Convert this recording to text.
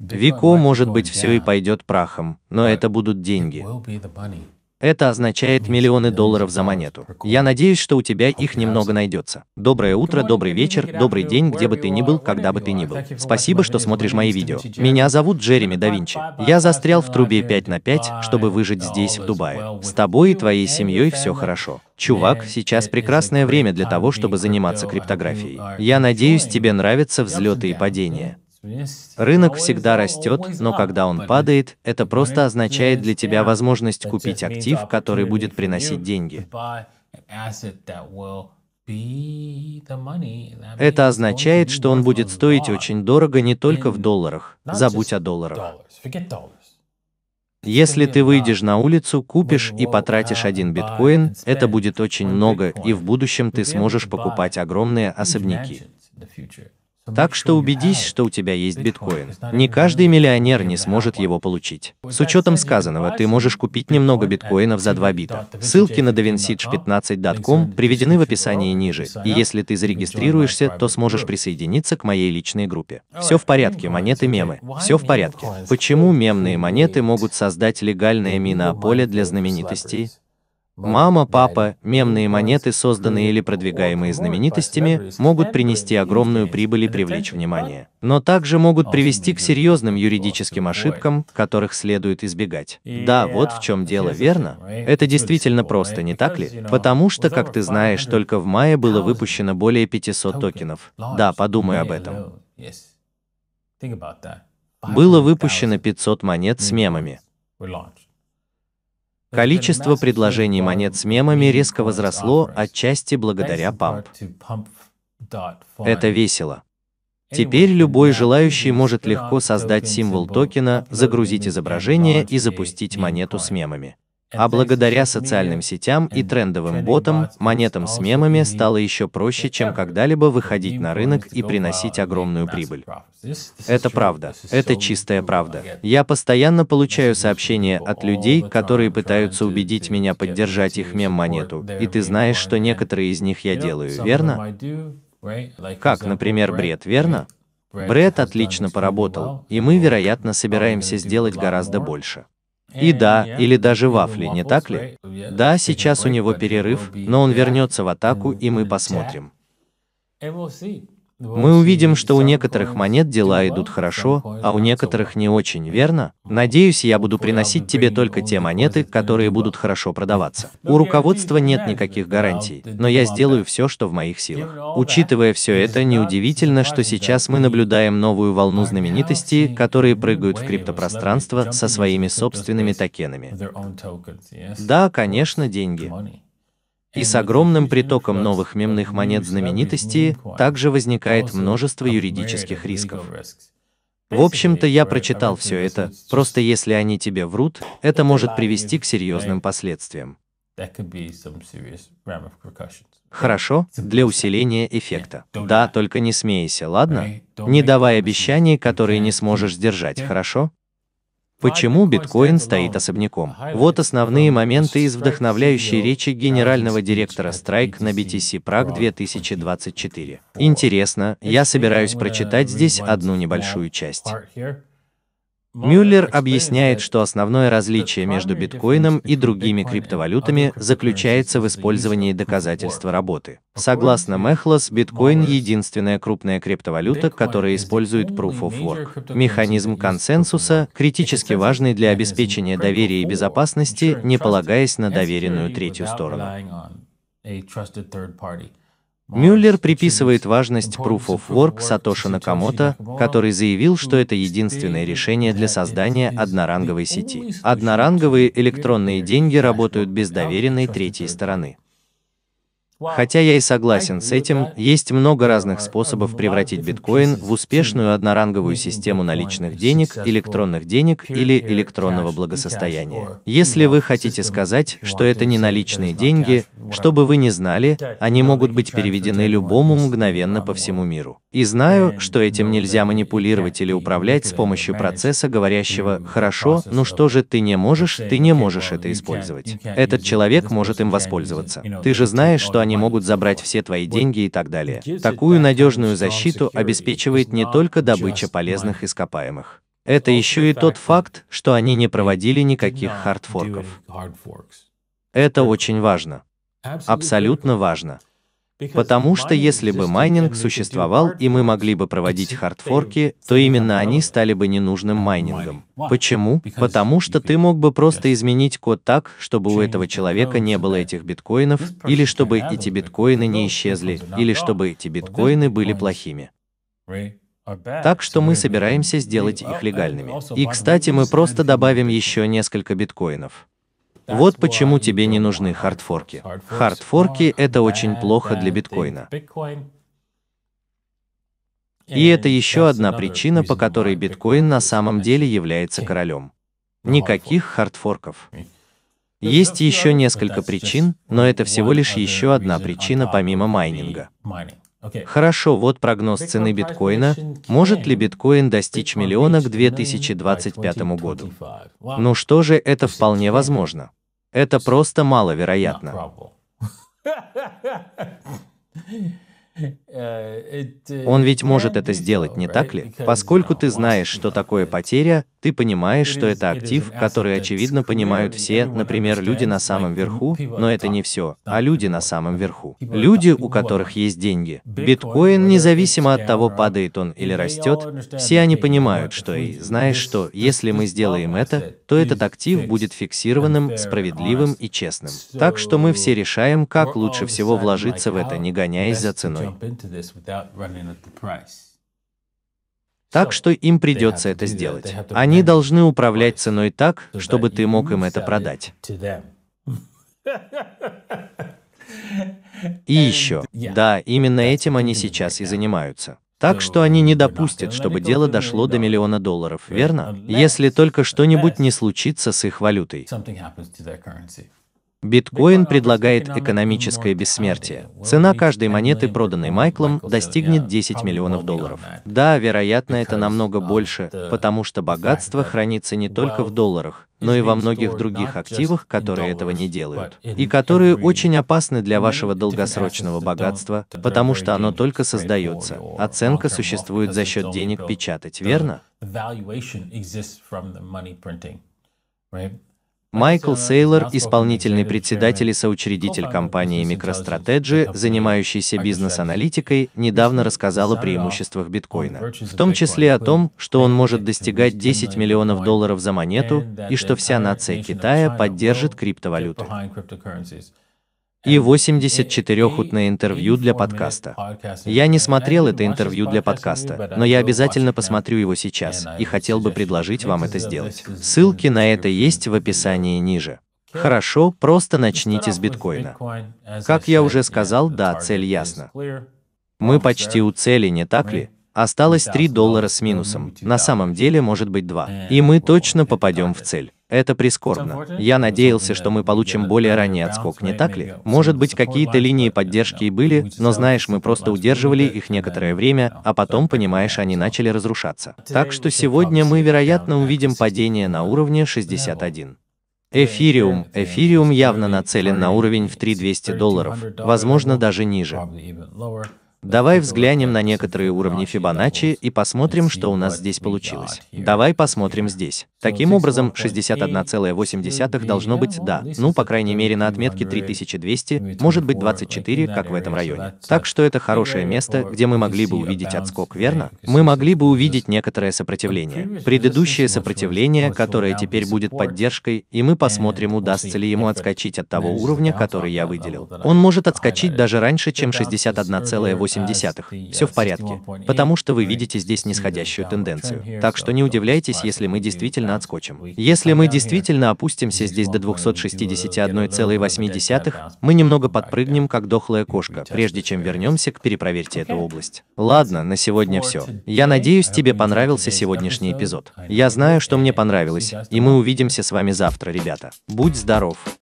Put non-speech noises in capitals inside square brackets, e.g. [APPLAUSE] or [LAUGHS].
Вико, может быть, все и пойдет прахом, но это будут деньги. Это означает миллионы долларов за монету. Я надеюсь, что у тебя их немного найдется. Доброе утро, добрый вечер, добрый день, где бы ты ни был, когда бы ты ни был. Спасибо, что смотришь мои видео. Меня зовут Джереми да Винчи. Я застрял в трубе 5 на 5, чтобы выжить здесь, в Дубае. С тобой и твоей семьей все хорошо. Чувак, сейчас прекрасное время для того, чтобы заниматься криптографией. Я надеюсь, тебе нравятся взлеты и падения. Рынок всегда растет, но когда он падает, это просто означает для тебя возможность купить актив, который будет приносить деньги. Это означает, что он будет стоить очень дорого не только в долларах. Забудь о долларах. Если ты выйдешь на улицу, купишь и потратишь один биткоин, это будет очень много, и в будущем ты сможешь покупать огромные особняки. Так что убедись, что у тебя есть биткоин. Не каждый миллионер не сможет его получить. С учетом сказанного, ты можешь купить немного биткоинов за 2 бита. Ссылки на davinsage15.com приведены в описании ниже, и если ты зарегистрируешься, то сможешь присоединиться к моей личной группе. Все в порядке, монеты мемы. Все в порядке. Почему мемные монеты могут создать легальное минополе для знаменитостей? Мама, папа, мемные монеты, созданные или продвигаемые знаменитостями, могут принести огромную прибыль и привлечь внимание. Но также могут привести к серьезным юридическим ошибкам, которых следует избегать. Да, вот в чем дело, верно? Это действительно просто, не так ли? Потому что, как ты знаешь, только в мае было выпущено более 500 токенов. Да, подумай об этом. Oh, было выпущено 500 монет с мемами. Количество предложений монет с мемами резко возросло, отчасти благодаря памп. Это весело. Теперь любой желающий может легко создать символ токена, загрузить изображение и запустить монету с мемами. А благодаря социальным сетям и трендовым ботам, монетам с мемами стало еще проще, чем когда-либо выходить на рынок и приносить огромную прибыль. Это правда. Это чистая правда. Я постоянно получаю сообщения от людей, которые пытаются убедить меня поддержать их мем-монету. И ты знаешь, что некоторые из них я делаю, верно? Как, например, бред, верно? Бред отлично поработал, и мы, вероятно, собираемся сделать гораздо больше. И э, да, или даже вафли, не так ли? Да, сейчас у него перерыв, но он вернется в атаку, и мы посмотрим. Э, мы увидим, что у некоторых монет дела идут хорошо, а у некоторых не очень, верно? Надеюсь, я буду приносить тебе только те монеты, которые будут хорошо продаваться. У руководства нет никаких гарантий, но я сделаю все, что в моих силах. Учитывая все это, неудивительно, что сейчас мы наблюдаем новую волну знаменитостей, которые прыгают в криптопространство со своими собственными токенами. Да, конечно, деньги. И с огромным притоком новых мемных монет знаменитости также возникает множество юридических рисков. В общем-то, я прочитал все это, просто если они тебе врут, это может привести к серьезным последствиям. Хорошо, для усиления эффекта. Да, только не смейся, ладно? Не давай обещаний, которые не сможешь сдержать, хорошо? Почему биткоин стоит особняком? Вот основные моменты из вдохновляющей речи генерального директора Strike на BTC Prague 2024. Интересно, я собираюсь прочитать здесь одну небольшую часть. Мюллер объясняет, что основное различие между биткоином и другими криптовалютами заключается в использовании доказательства работы. Согласно Мехлос, биткоин – единственная крупная криптовалюта, которая использует Proof of Work. Механизм консенсуса критически важный для обеспечения доверия и безопасности, не полагаясь на доверенную третью сторону. Мюллер приписывает важность Proof of Work Сатоши Накамото, который заявил, что это единственное решение для создания одноранговой сети. Одноранговые электронные деньги работают без доверенной третьей стороны. Хотя я и согласен с этим, есть много разных способов превратить биткоин в успешную одноранговую систему наличных денег, электронных денег или электронного благосостояния. Если вы хотите сказать, что это не наличные деньги, чтобы вы не знали, они могут быть переведены любому мгновенно по всему миру. И знаю, что этим нельзя манипулировать или управлять с помощью процесса, говорящего «хорошо, ну что же ты не можешь, ты не можешь это использовать». Этот человек может им воспользоваться. Ты же знаешь, что они они могут забрать все твои деньги и так далее. Такую надежную защиту обеспечивает не только добыча полезных ископаемых. Это еще и тот факт, что они не проводили никаких хардфорков. Это э, очень важно. Абсолютно важно. Потому что если бы майнинг существовал и мы могли бы проводить хардфорки, то именно они стали бы ненужным майнингом. Почему? Потому что ты мог бы просто изменить код так, чтобы у этого человека не было этих биткоинов, или чтобы эти биткоины не исчезли, или чтобы эти биткоины были плохими. Так что мы собираемся сделать их легальными. И, кстати, мы просто добавим еще несколько биткоинов. Вот почему тебе не нужны хардфорки. Хардфорки — это очень плохо для биткоина. И это еще одна причина, по которой биткоин на самом деле является королем. Никаких хардфорков. Есть еще несколько причин, но это всего лишь еще одна причина помимо майнинга. Хорошо, вот прогноз цены биткоина. Может ли биткоин достичь миллиона к 2025 году? Ну что же, это вполне возможно. Это просто маловероятно. [LAUGHS] Он ведь uh, может это сделать, не так ли? Поскольку ты знаешь, что такое потеря, ты понимаешь, что это актив, который, очевидно, понимают все, например, люди на самом верху, но это не все, а люди на самом верху. Люди, у которых есть деньги. Биткоин, независимо от того, падает он или растет, все они понимают, что и знаешь что, если мы сделаем это, то этот актив будет фиксированным, справедливым и честным. Так что мы все решаем, как лучше всего вложиться в это, не гоняясь за ценой. Так что им придется это сделать. Они должны управлять ценой так, чтобы ты мог им это продать. И еще, [LAUGHS] да, именно этим они сейчас и занимаются. Так что они не допустят, чтобы дело дошло до миллиона долларов, верно? Если только что-нибудь не случится с их валютой. Биткоин предлагает экономическое бессмертие. Цена каждой монеты, проданной Майклом, достигнет 10 миллионов долларов. Да, вероятно, это намного больше, потому что богатство хранится не только в долларах, но и во многих других активах, которые этого не делают. И которые очень опасны для вашего долгосрочного богатства, потому что оно только создается. Оценка существует за счет денег печатать, верно? Майкл Сейлор, исполнительный председатель и соучредитель компании MicroStrategy, занимающийся бизнес-аналитикой, недавно рассказал о преимуществах биткоина, в том числе о том, что он может достигать 10 миллионов долларов за монету и что вся нация Китая поддержит криптовалюту и 84 утное интервью для подкаста. Я не смотрел это интервью для подкаста, но я обязательно посмотрю его сейчас и хотел бы предложить вам это сделать. Ссылки на это есть в описании ниже. Хорошо, просто начните с биткоина. Как я уже сказал, да, цель ясна. Мы почти у цели, не так ли? Осталось 3 доллара с минусом. На самом деле может быть 2. И мы точно попадем в цель. Это прискорбно. Я надеялся, что мы получим более ранний отскок, не так ли? Может быть, какие-то линии поддержки и были, но знаешь, мы просто удерживали их некоторое время, а потом, понимаешь, они начали разрушаться. Так что сегодня мы, вероятно, увидим падение на уровне 61. Эфириум. Эфириум явно нацелен на уровень в 3200 долларов, возможно, даже ниже. Давай взглянем на некоторые уровни Фибоначчи и посмотрим, что у нас здесь получилось. Давай посмотрим здесь. Таким образом, 61,8 должно быть «да», ну, по крайней мере, на отметке 3200, может быть 24, как в этом районе. Так что это хорошее место, где мы могли бы увидеть отскок, верно? Мы могли бы увидеть некоторое сопротивление. Предыдущее сопротивление, которое теперь будет поддержкой, и мы посмотрим, удастся ли ему отскочить от того уровня, который я выделил. Он может отскочить даже раньше, чем 61,8. Все в порядке. Потому что вы видите здесь нисходящую тенденцию. Так что не удивляйтесь, если мы действительно над скотчем. Если мы действительно опустимся здесь до 261,8, мы немного подпрыгнем, как дохлая кошка, прежде чем вернемся к перепроверьте эту область. Ладно, на сегодня все. Я надеюсь, тебе понравился сегодняшний эпизод. Я знаю, что мне понравилось, и мы увидимся с вами завтра, ребята. Будь здоров!